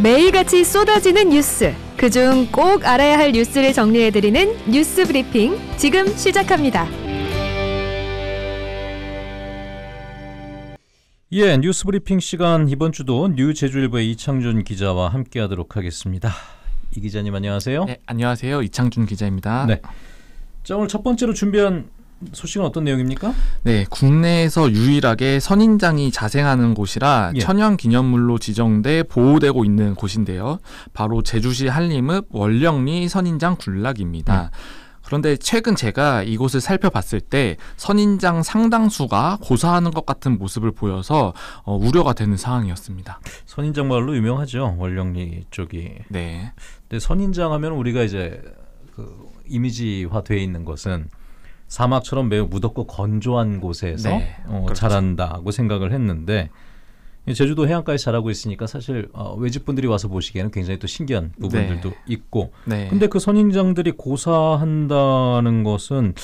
매일같이 쏟아지는 뉴스. 그중 꼭 알아야 할 뉴스를 정리해드리는 뉴스 브리핑 지금 시작합니다. 예, 뉴스 브리핑 시간 이번 주도 뉴 제주일보의 이창준 기자와 함께하도록 하겠습니다. 이 기자님 안녕하세요. 네, 안녕하세요. 이창준 기자입니다. 네. 자, 오늘 첫 번째로 준비한 소식은 어떤 내용입니까? 네, 국내에서 유일하게 선인장이 자생하는 곳이라 예. 천연기념물로 지정돼 보호되고 있는 곳인데요. 바로 제주시 한림읍 원령리 선인장 군락입니다. 음. 그런데 최근 제가 이곳을 살펴봤을 때 선인장 상당수가 고사하는 것 같은 모습을 보여서 어, 우려가 되는 상황이었습니다. 선인장 마로 유명하죠 월령리 쪽이. 네. 근데 선인장 하면 우리가 이제 그 이미지화돼 있는 것은 사막처럼 매우 무덥고 건조한 곳에서 네, 어, 그렇죠. 자란다고 생각을 했는데 제주도 해안가에 자라고 있으니까 사실 어, 외집분들이 와서 보시기에는 굉장히 또 신기한 부분들도 네. 있고 네. 근데 그 선인장들이 고사한다는 것은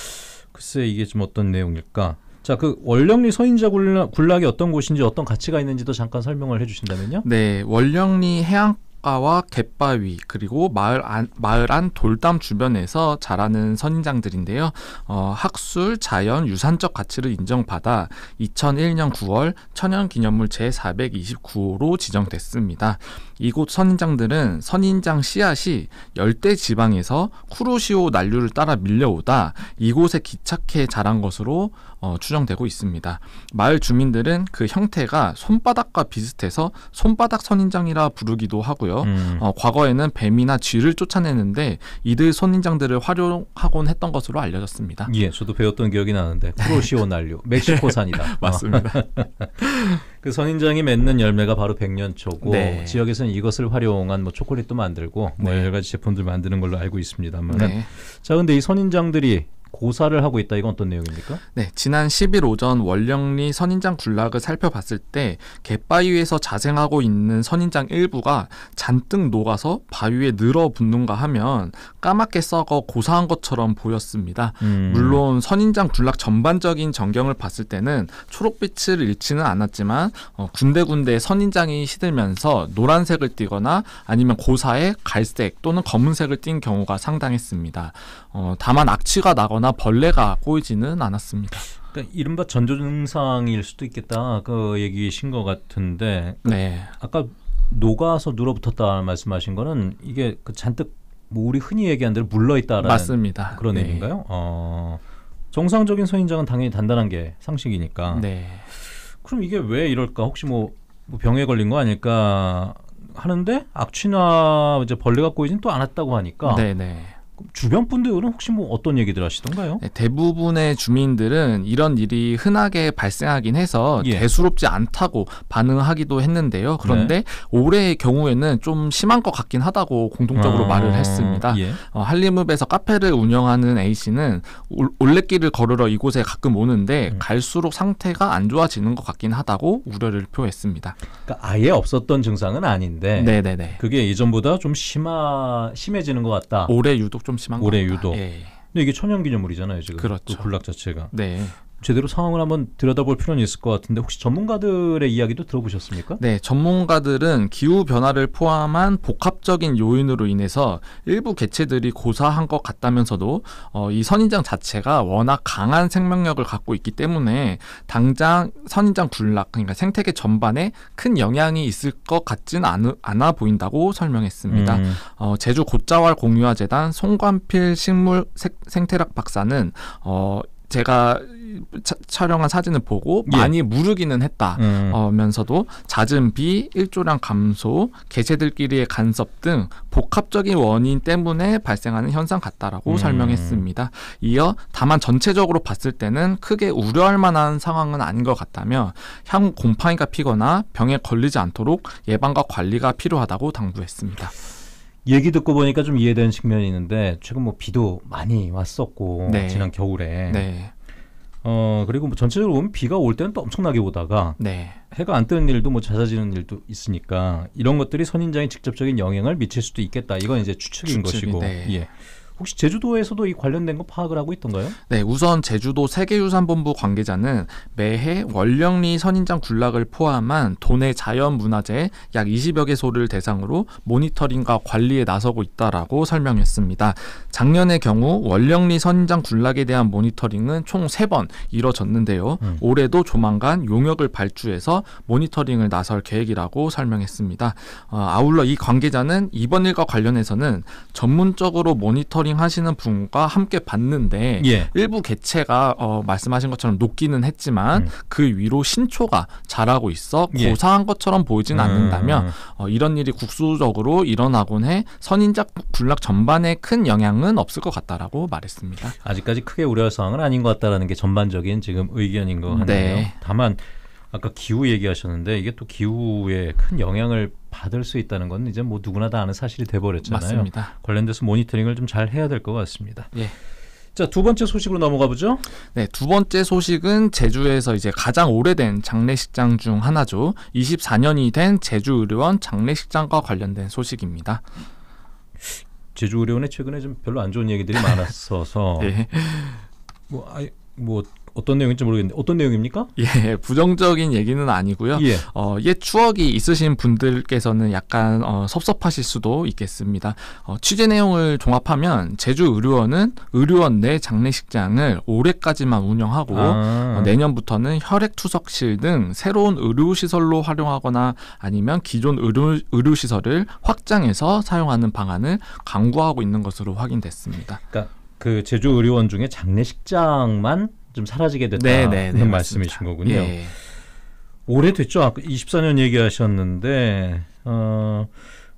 글쎄 이게 좀 어떤 내용일까 자, 그월령리 서인자 군락, 군락이 어떤 곳인지 어떤 가치가 있는지도 잠깐 설명을 해주신다면요. 네, 원령리 해안 갯가와 갯바위 그리고 마을 안, 마을 안 돌담 주변에서 자라는 선인장들인데요. 어, 학술, 자연, 유산적 가치를 인정받아 2001년 9월 천연기념물 제429호로 지정됐습니다. 이곳 선인장들은 선인장 씨앗이 열대 지방에서 쿠로시오 난류를 따라 밀려오다 이곳에 기착해 자란 것으로 어, 추정되고 있습니다. 마을 주민들은 그 형태가 손바닥과 비슷해서 손바닥 선인장이라 부르기도 하고요. 음. 어, 과거에는 뱀이나 쥐를 쫓아내는데 이들 선인장들을 활용하곤 했던 것으로 알려졌습니다. 예, 저도 배웠던 기억이 나는데 쿠로시오 난류 멕시코산이다. 맞습니다. 어. 그 선인장이 맺는 열매가 바로 백년초고 네. 지역에서는 이것을 활용한 뭐 초콜릿도 만들고 뭐 네. 여러 가지 제품들 만드는 걸로 알고 있습니다만 네. 자 근데 이 선인장들이 고사를 하고 있다 이건 어떤 내용입니까? 네, 지난 10일 오전 원령리 선인장 군락을 살펴봤을 때 갯바위에서 자생하고 있는 선인장 일부가 잔뜩 녹아서 바위에 늘어붙는가 하면 까맣게 썩어 고사한 것처럼 보였습니다. 음. 물론 선인장 군락 전반적인 전경을 봤을 때는 초록빛을 잃지는 않았지만 어, 군데군데 선인장이 시들면서 노란색을 띠거나 아니면 고사에 갈색 또는 검은색을 띈 경우가 상당했습니다. 어, 다만 악취가 나거나 벌레가 꼬이지는 않았습니다. 그러니까 이른바 전조 증상일 수도 있겠다 그 얘기신 것 같은데 그러니까 네. 아까 녹아서 눌어붙었다 말씀하신 거는 이게 그 잔뜩 뭐 우리 흔히 얘기하 대로 물러 있다라는 맞습니다. 그런 네. 의인가요 어, 정상적인 소인장은 당연히 단단한 게 상식이니까. 네. 그럼 이게 왜 이럴까? 혹시 뭐, 뭐 병에 걸린 거 아닐까 하는데 악취나 이제 벌레가 꼬이진 또 않았다고 하니까. 네네. 네. 주변 분들은 혹시 뭐 어떤 얘기들 하시던가요? 네, 대부분의 주민들은 이런 일이 흔하게 발생하긴 해서 예. 대수롭지 않다고 반응하기도 했는데요. 그런데 네. 올해의 경우에는 좀 심한 것 같긴 하다고 공통적으로 아... 말을 했습니다. 예. 어, 한림읍에서 카페를 운영하는 A 씨는 올, 올레길을 걸으러 이곳에 가끔 오는데 음. 갈수록 상태가 안 좋아지는 것 같긴 하다고 우려를 표했습니다. 그러니까 아예 없었던 증상은 아닌데, 네네네. 그게 예전보다 좀 심하 심해지는 것 같다. 올해 유독 좀 심한 올해 건가. 유독. 예. 근데 이게 천연기념물이잖아요 지금. 그 그렇죠. 그 군락 자체가. 네. 제대로 상황을 한번 들여다볼 필요는 있을 것 같은데 혹시 전문가들의 이야기도 들어보셨습니까? 네, 전문가들은 기후 변화를 포함한 복합적인 요인으로 인해서 일부 개체들이 고사한 것 같다면서도 어, 이 선인장 자체가 워낙 강한 생명력을 갖고 있기 때문에 당장 선인장 군락 그러니까 생태계 전반에 큰 영향이 있을 것 같진 않, 않아 보인다고 설명했습니다. 음. 어, 제주 고자왈 공유화 재단 송관필 식물 생, 태학 박사는 어, 제가 차, 촬영한 사진을 보고 예. 많이 무르기는 했다. 음. 어, 면서도 잦은 비, 일조량 감소, 개체들끼리의 간섭 등 복합적인 원인 때문에 발생하는 현상 같다라고 음. 설명했습니다. 이어 다만 전체적으로 봤을 때는 크게 우려할 만한 상황은 아닌 것 같다며 향후 곰팡이가 피거나 병에 걸리지 않도록 예방과 관리가 필요하다고 당부했습니다. 얘기 듣고 보니까 좀 이해되는 측면이 있는데 최근 뭐 비도 많이 왔었고 네. 지난 겨울에 네. 어 그리고 뭐 전체적으로 보면 비가 올 때는 또 엄청나게 오다가 네. 해가 안 뜨는 일도 뭐 잦아지는 일도 있으니까 이런 것들이 선인장에 직접적인 영향을 미칠 수도 있겠다 이건 이제 추측인 추측이, 것이고 네. 예. 혹시 제주도에서도 이 관련된 거 파악을 하고 있던가요? 네, 우선 제주도 세계유산본부 관계자는 매해 월령리 선인장 군락을 포함한 도내 자연문화재 약 20여 개소를 대상으로 모니터링과 관리에 나서고 있다라고 설명했습니다. 작년의 경우 월령리 선인장 군락에 대한 모니터링은 총 3번 이뤄졌는데요. 음. 올해도 조만간 용역을 발주해서 모니터링을 나설 계획이라고 설명했습니다. 어, 아울러 이 관계자는 이번 일과 관련해서는 전문적으로 모니터링 모니터링 하시는 분과 함께 봤는데 예. 일부 개체가 어, 말씀하신 것처럼 녹기는 했지만 음. 그 위로 신초가 자라고 있어 예. 고사한 것처럼 보이진 않는다면 음. 어, 이런 일이 국수적으로 일어나곤 해 선인장 군락 전반에 큰 영향은 없을 것 같다라고 말했습니다. 아직까지 크게 우려 사항은 아닌 것 같다라는 게 전반적인 지금 의견인 것 같네요. 네. 다만 아까 기후 얘기하셨는데 이게 또 기후에 큰 영향을 받을 수 있다는 건 이제 뭐 누구나 다 아는 사실이 돼버렸잖아요. 맞습니다. 관련돼서 모니터링을 좀 잘 해야 될 것 같습니다. 예. 자, 두 번째 소식으로 넘어가 보죠. 네, 두 번째 소식은 제주에서 이제 가장 오래된 장례식장 중 하나죠. 24년이 된 제주의료원 장례식장과 관련된 소식입니다. 제주의료원에 최근에 좀 별로 안 좋은 얘기들이 많았어서 네. 뭐, 아이, 뭐 어떤 내용인지 모르겠는데 어떤 내용입니까? 예, 예 부정적인 얘기는 아니고요. 예. 어, 옛 추억이 있으신 분들께서는 약간 어, 섭섭하실 수도 있겠습니다. 어, 취재 내용을 종합하면 제주 의료원은 의료원 내 장례식장을 올해까지만 운영하고 아. 어, 내년부터는 혈액투석실 등 새로운 의료시설로 활용하거나 아니면 기존 의료, 의료시설을 확장해서 사용하는 방안을 강구하고 있는 것으로 확인됐습니다. 그러니까 그 제주 의료원 중에 장례식장만 좀 사라지게 됐다는 네, 네, 네 말씀이신 거군요. 예. 오래됐죠. 아까 24년 그 얘기하셨는데 어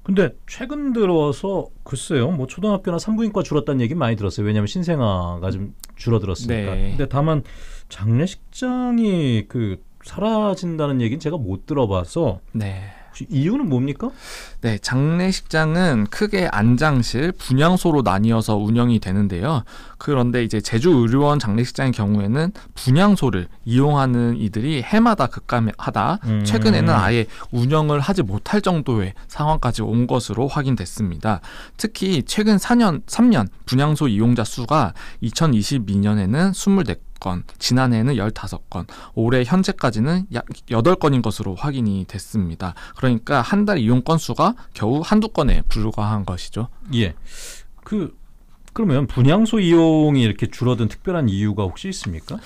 근데 최근 들어서 글쎄요. 뭐 초등학교나 산부인과 줄었다는 얘기 많이 들었어요. 왜냐하면 신생아가 좀 줄어들었으니까. 네. 근데 다만 장례식장이 그 사라진다는 얘기는 제가 못 들어봐서 네. 혹시 이유는 뭡니까? 네, 장례식장은 크게 안장실, 분향소로 나뉘어서 운영이 되는데요. 그런데 이제 제주 의료원 장례식장의 경우에는 분향소를 이용하는 이들이 해마다 급감하다 음. 최근에는 아예 운영을 하지 못할 정도의 상황까지 온 것으로 확인됐습니다. 특히 최근 4년, 3년 분향소 이용자 수가 2022년에는 24건 지난해에는 15건, 올해 현재까지는 약 8건인 것으로 확인이 됐습니다. 그러니까 한 달 이용 건수가 겨우 한두 건에 불과한 것이죠. 예. 그 그러면 분양소 이용이 이렇게 줄어든 특별한 이유가 혹시 있습니까?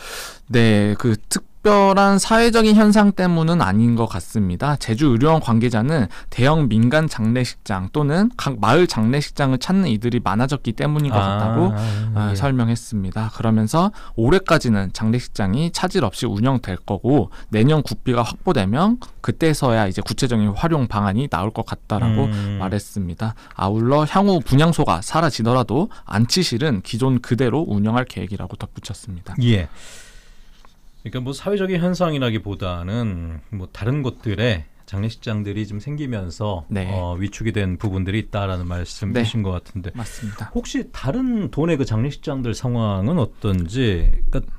네, 그 특, 특별한 사회적인 현상 때문은 아닌 것 같습니다. 제주의료원 관계자는 대형 민간 장례식장 또는 각 마을 장례식장을 찾는 이들이 많아졌기 때문인 것 같다고 아, 아, 아, 예. 설명했습니다. 그러면서 올해까지는 장례식장이 차질 없이 운영될 거고 내년 국비가 확보되면 그때서야 이제 구체적인 활용 방안이 나올 것 같다라고 음. 말했습니다. 아울러 향후 분향소가 사라지더라도 안치실은 기존 그대로 운영할 계획이라고 덧붙였습니다. 예. 그러니까 뭐 사회적인 현상이라기보다는 뭐 다른 곳들에 장례식장들이 좀 생기면서 네. 어, 위축이 된 부분들이 있다라는 말씀이신 네. 것 같은데 맞습니다. 혹시 다른 도내 그 장례식장들 상황은 어떤지 그러니까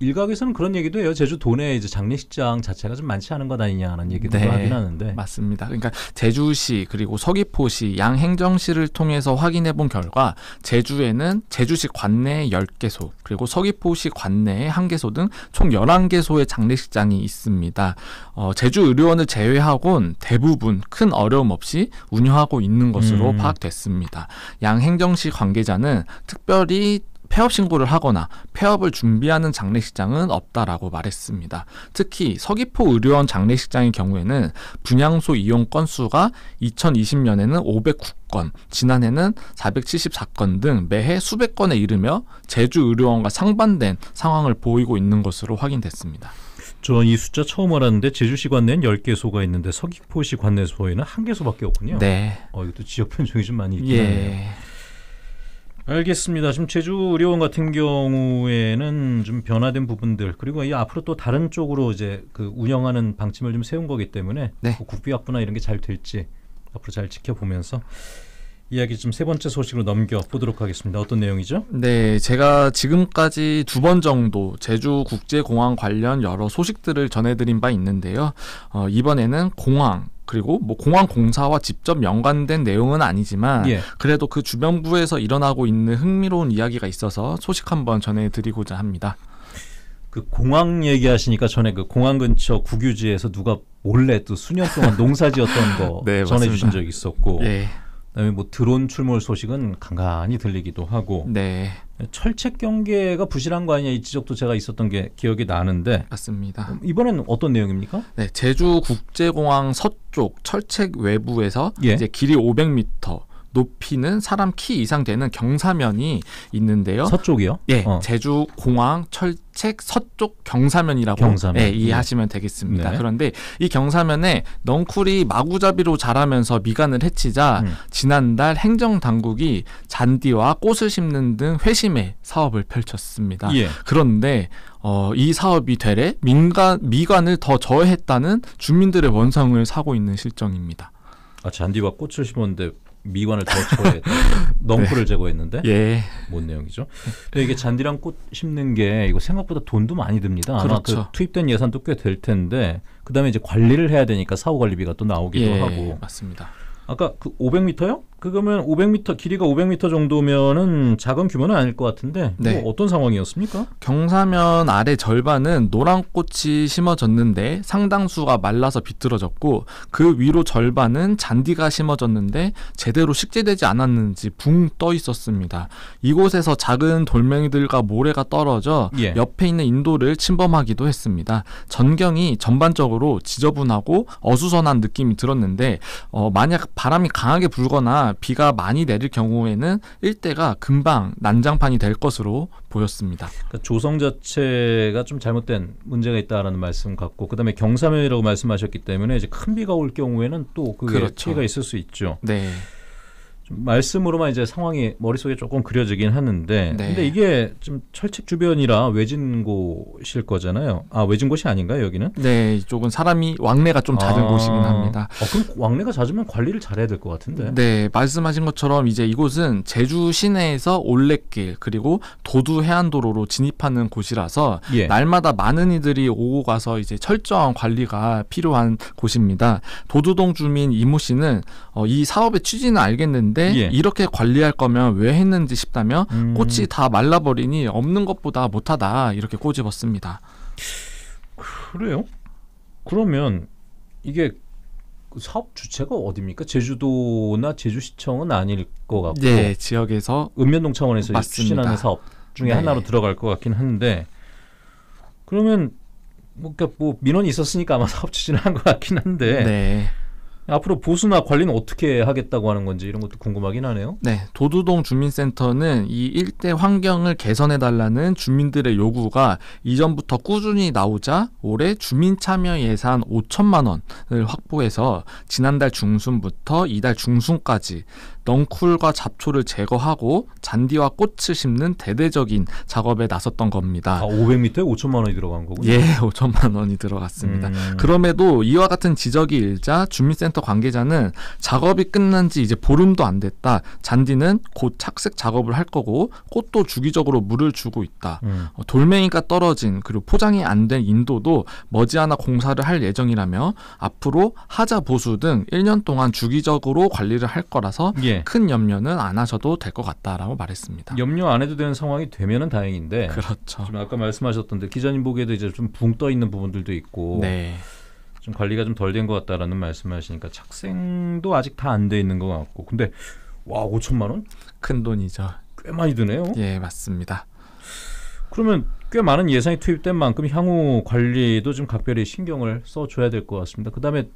일각에서는 그런 얘기도 해요. 제주 도내 이제 장례식장 자체가 좀 많지 않은 것아니냐는 네. 얘기도 네, 하긴 하는데 맞습니다. 그러니까 제주시 그리고 서귀포시 양행정시를 통해서 확인해 본 결과 제주에는 제주시 관내 10개소 그리고 서귀포시 관내에 1개소 등 총 11개소의 장례식장이 있습니다. 어, 제주 의료원을 제외하곤 대부분 큰 어려움 없이 운영하고 있는 것으로 음. 파악됐습니다. 양행정시 관계자는 특별히 폐업 신고를 하거나 폐업을 준비하는 장례식장은 없다라고 말했습니다. 특히 서귀포 의료원 장례식장의 경우에는 분양소 이용 건수가 2020년에는 509건, 지난해는 474건 등 매해 수백 건에 이르며 제주 의료원과 상반된 상황을 보이고 있는 것으로 확인됐습니다. 저이 숫자 처음 알았는데 제주시 관내엔 10개소가 있는데 서귀포시 관내소에는 한개소밖에 없군요. 네. 어, 이것도 지역 편중이 좀 많이 있긴 예. 하네요. 알겠습니다. 지금 제주 의료원 같은 경우에는 좀 변화된 부분들 그리고 이 앞으로 또 다른 쪽으로 이제 그 운영하는 방침을 좀 세운 거기 때문에 네. 뭐국비확보나 이런 게 잘 될지 앞으로 잘 지켜보면서 이야기 좀 세 번째 소식으로 넘겨 보도록 하겠습니다. 어떤 내용이죠? 네, 제가 지금까지 두 번 정도 제주 국제공항 관련 여러 소식들을 전해드린 바 있는데요. 어, 이번에는 공항 그리고 뭐 공항 공사와 직접 연관된 내용은 아니지만 예. 그래도 그 주변부에서 일어나고 있는 흥미로운 이야기가 있어서 소식 한번 전해드리고자 합니다. 그 공항 얘기하시니까 전에 그 공항 근처 국유지에서 누가 몰래 또 수년 동안 농사지었던 거 네, 전해주신 적 있었고. 예. 그다음에 뭐 드론 출몰 소식은 간간히 들리기도 하고 네. 철책 경계가 부실한 거 아니냐 이 지적도 제가 있었던 게 기억이 나는데 맞습니다. 음, 이번에는 어떤 내용입니까? 네, 제주 국제공항 서쪽 철책 외부에서 예. 이제 길이 500m 높이는 사람 키 이상 되는 경사면이 있는데요. 서쪽이요? 예, 어. 제주 공항 철책 서쪽 경사면이라고 경사면. 예, 이해하시면 네. 되겠습니다. 네. 그런데 이 경사면에 넝쿨이 마구잡이로 자라면서 미간을 해치자 음. 지난달 행정 당국이 잔디와 꽃을 심는 등 회심의 사업을 펼쳤습니다. 예. 그런데 어, 이 사업이 되래 민간 미관을 더 저해했다는 주민들의 원성을 사고 있는 실정입니다. 아, 잔디와 꽃을 심었는데 미관을 더 초래했다. 넝쿨을 네. 제거했는데 예. 뭔 내용이죠? 근데 이게 잔디랑 꽃 심는 게 이거 생각보다 돈도 많이 듭니다. 그 그렇죠. 그 투입된 예산도 꽤 될 텐데 그다음에 이제 관리를 해야 되니까 사후 관리비가 또 나오기도 예. 하고 맞습니다. 아까 그 500m요? 그러면 500m 길이가 500m 정도면은 작은 규모는 아닐 것 같은데 뭐 네. 뭐 어떤 상황이었습니까? 경사면 아래 절반은 노란 꽃이 심어졌는데 상당수가 말라서 비틀어졌고 그 위로 절반은 잔디가 심어졌는데 제대로 식재되지 않았는지 붕 떠 있었습니다. 이곳에서 작은 돌멩이들과 모래가 떨어져 예. 옆에 있는 인도를 침범하기도 했습니다. 전경이 전반적으로 지저분하고 어수선한 느낌이 들었는데 어, 만약 바람이 강하게 불거나 비가 많이 내릴 경우에는 일대가 금방 난장판이 될 것으로 보였습니다. 그러니까 조성 자체가 좀 잘못된 문제가 있다라는 말씀 같고 그다음에 경사면이라고 말씀하셨기 때문에 이제 큰 비가 올 경우에는 또그 그렇죠. 피해가 있을 수 있죠. 네. 말씀으로만 이제 상황이 머릿속에 조금 그려지긴 하는데 네. 근데 이게 좀 철책 주변이라 외진 곳일 거잖아요. 아 외진 곳이 아닌가요 여기는? 네 이쪽은 사람이 왕래가 좀 잦은 아. 곳이긴 합니다. 어, 그럼 왕래가 잦으면 관리를 잘해야 될 것 같은데. 네 말씀하신 것처럼 이제 이곳은 제주 시내에서 올레길 그리고 도두 해안도로로 진입하는 곳이라서 예. 날마다 많은 이들이 오고 가서 이제 철저한 관리가 필요한 곳입니다. 도두동 주민 이모 씨는 어, 이 사업의 취지는 알겠는데 했는데 예. 예. 이렇게 관리할 거면 왜 했는지 싶다며 음. 꽃이 다 말라버리니 없는 것보다 못하다 이렇게 꼬집었습니다. 그래요? 그러면 이게 그 사업 주체가 어디입니까? 제주도나 제주시청은 아닐 것 같고 네, 지역에서 읍면동 창원에서 추진하는 사업 중에 네. 하나로 들어갈 것 같긴 한데 그러면 뭐, 그러니까 뭐 민원이 있었으니까 아마 사업 추진한것 같긴 한데 네. 앞으로 보수나 관리는 어떻게 하겠다고 하는 건지 이런 것도 궁금하긴 하네요. 네, 도두동 주민센터는 이 일대 환경을 개선해 달라는 주민들의 요구가 이전부터 꾸준히 나오자 올해 주민 참여 예산 5천만 원을 확보해서 지난달 중순부터 이달 중순까지 넝쿨과 잡초를 제거하고 잔디와 꽃을 심는 대대적인 작업에 나섰던 겁니다. 아, 500m에 5천만 원이 들어간 거군요. 예, 5천만 원이 들어갔습니다. 음... 그럼에도 이와 같은 지적이 일자 주민센터 콘텐츠센터 관계자는 작업이 끝난 지 이제 보름도 안 됐다. 잔디는 곧 착색 작업을 할 거고 꽃도 주기적으로 물을 주고 있다. 음. 어, 돌멩이가 떨어진 그리고 포장이 안 된 인도도 머지않아 공사를 할 예정이라며 앞으로 하자 보수 등 1년 동안 주기적으로 관리를 할 거라서 예. 큰 염려는 안 하셔도 될 것 같다라고 말했습니다. 염려 안 해도 되는 상황이 되면은 다행인데 그렇죠. 지금 아까 말씀하셨던데 기자님 보기에도 이제 좀 붕 떠 있는 부분들도 있고 네. 좀 관리가 좀 덜 된 것 같다라는 말씀을 하시니까 착생도 아직 다 안 돼 있는 것 같고 근데 와 5천만 원? 큰 돈이죠. 꽤 많이 드네요. 예, 맞습니다. 그러면 꽤 많은 예산이 투입된 만큼 향후 관리도 좀 각별히 신경을 써줘야 될 것 같습니다. 그다음에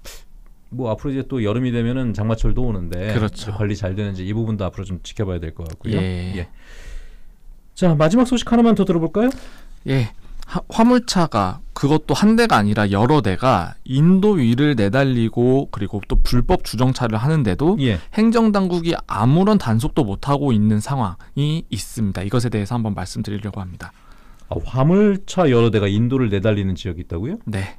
뭐 앞으로 이제 또 여름이 되면은 장마철도 오는데 그렇죠. 관리 잘 되는지 이 부분도 앞으로 좀 지켜봐야 될 것 같고요. 예. 예. 자 마지막 소식 하나만 더 들어볼까요? 예, 하, 화물차가 그것도 한 대가 아니라 여러 대가 인도 위를 내달리고 그리고 또 불법 주정차를 하는데도 예. 행정당국이 아무런 단속도 못하고 있는 상황이 있습니다. 이것에 대해서 한번 말씀드리려고 합니다. 아, 화물차 여러 대가 인도를 내달리는 지역이 있다고요? 네.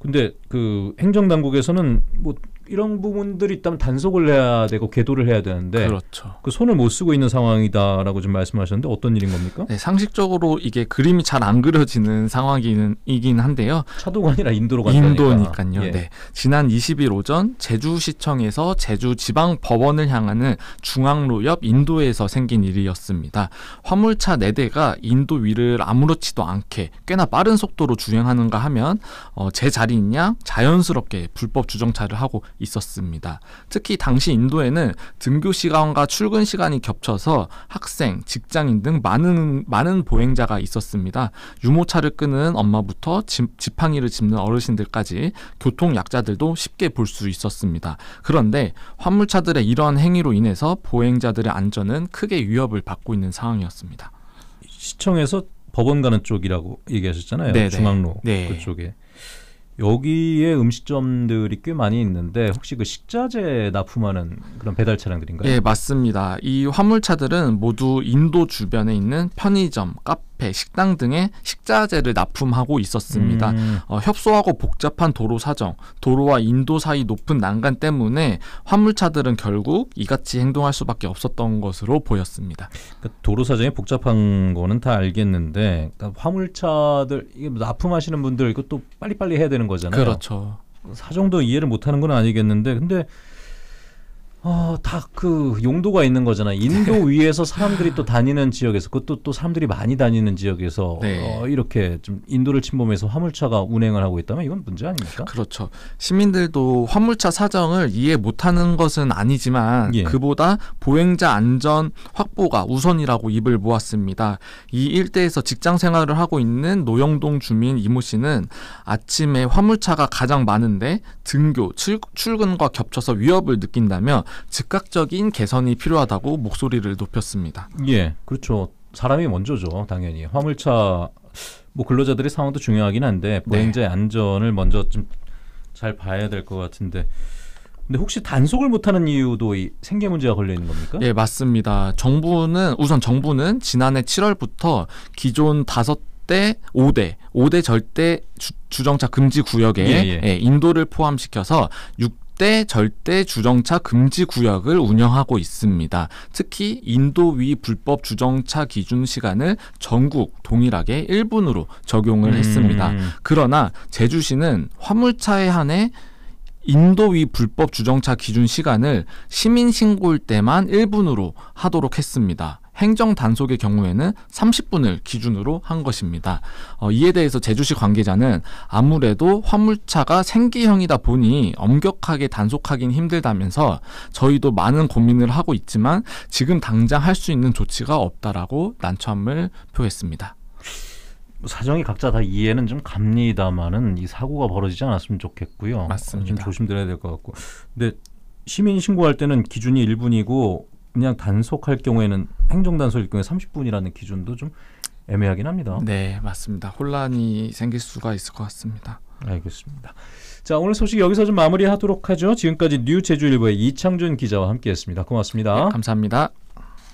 근데 그 행정당국에서는 뭐 이런 부분들이 있다면 단속을 해야 되고 계도를 해야 되는데 그렇죠. 그 손을 못 쓰고 있는 상황이다라고 좀 말씀하셨는데 어떤 일인 겁니까? 네, 상식적으로 이게 그림이 잘 안 그려지는 상황이긴 한데요. 차도가 아니라 인도로 간다 인도니까요. 예. 네. 지난 20일 오전 제주시청에서 제주지방법원을 향하는 중앙로 옆 인도에서 생긴 일이었습니다. 화물차 4대가 인도 위를 아무렇지도 않게 꽤나 빠른 속도로 주행하는가 하면 어, 제 자리인 양 자연스럽게 불법 주정차를 하고 있었습니다. 특히 당시 인도에는 등교 시간과 출근 시간이 겹쳐서 학생, 직장인 등 많은 많은 보행자가 있었습니다. 유모차를 끄는 엄마부터 집, 지팡이를 짚는 어르신들까지 교통 약자들도 쉽게 볼 수 있었습니다. 그런데 화물차들의 이러한 행위로 인해서 보행자들의 안전은 크게 위협을 받고 있는 상황이었습니다. 시청에서 법원 가는 쪽이라고 얘기하셨잖아요. 네네. 중앙로 네. 그쪽에. 여기에 음식점들이 꽤 많이 있는데 혹시 그 식자재 납품하는 그런 배달 차량들인가요? 예, 맞습니다. 이 화물차들은 모두 인도 주변에 있는 편의점, 카페 카페, 식당 등의 식자재를 납품하고 있었습니다. 음. 어, 협소하고 복잡한 도로 사정, 도로와 인도 사이 높은 난간 때문에 화물차들은 결국 이같이 행동할 수밖에 없었던 것으로 보였습니다. 그러니까 도로 사정이 복잡한 거는 다 알겠는데 그러니까 화물차들 납품하시는 분들 이것도 빨리빨리 해야 되는 거잖아요. 그렇죠. 사정도 이해를 못하는 건 아니겠는데 근데 어, 아, 다그 용도가 있는 거잖아. 인도 네. 위에서 사람들이 또 아. 다니는 지역에서 그것도 또 사람들이 많이 다니는 지역에서 네. 어, 이렇게 좀 인도를 침범해서 화물차가 운행을 하고 있다면 이건 문제 아닙니까? 그렇죠. 시민들도 화물차 사정을 이해 못하는 것은 아니지만 예. 그보다 보행자 안전 확보가 우선이라고 입을 모았습니다. 이 일대에서 직장 생활을 하고 있는 노영동 주민 이모 씨는 아침에 화물차가 가장 많은데 등교, 출, 출근과 겹쳐서 위협을 느낀다면 즉각적인 개선이 필요하다고 목소리를 높였습니다. 예, 그렇죠. 사람이 먼저죠, 당연히. 화물차 뭐 근로자들의 상황도 중요하긴 한데 보행 네. 안전을 먼저 좀 잘 봐야 될 것 같은데 근데 혹시 단속을 못하는 이유도 이 생계 문제가 걸려 있는 겁니까? 예, 맞습니다. 정부는 우선 정부는 지난해 7월부터 기존 다대 5대, 5대 절대 주, 정차 금지 구역에 예, 예. 예, 인도를 포함시켜서 역 절대 주정차 금지 구역을 운영하고 있습니다. 특히 인도 위 불법 주정차 기준 시간을 전국 동일하게 1분으로 적용을 음. 했습니다. 그러나 제주시는 화물차에 한해 인도 위 불법 주정차 기준 시간을 시민 신고일 때만 1분으로 하도록 했습니다. 행정 단속의 경우에는 30분을 기준으로 한 것입니다. 어, 이에 대해서 제주시 관계자는 아무래도 화물차가 생기형이다 보니 엄격하게 단속하긴 힘들다면서 저희도 많은 고민을 하고 있지만 지금 당장 할 수 있는 조치가 없다라고 난처함을 표했습니다. 사정이 각자 다 이해는 좀 갑니다만은 이 사고가 벌어지지 않았으면 좋겠고요. 맞습니다. 좀 조심드려야 될 것 같고. 근데 시민 신고할 때는 기준이 1분이고 그냥 단속할 경우에는 행정 단속일 경우에 30분이라는 기준도 좀 애매하긴 합니다. 네, 맞습니다. 혼란이 생길 수가 있을 것 같습니다. 알겠습니다. 자, 오늘 소식 여기서 좀 마무리하도록 하죠. 지금까지 뉴 제주일보의 이창준 기자와 함께했습니다. 고맙습니다. 네, 감사합니다.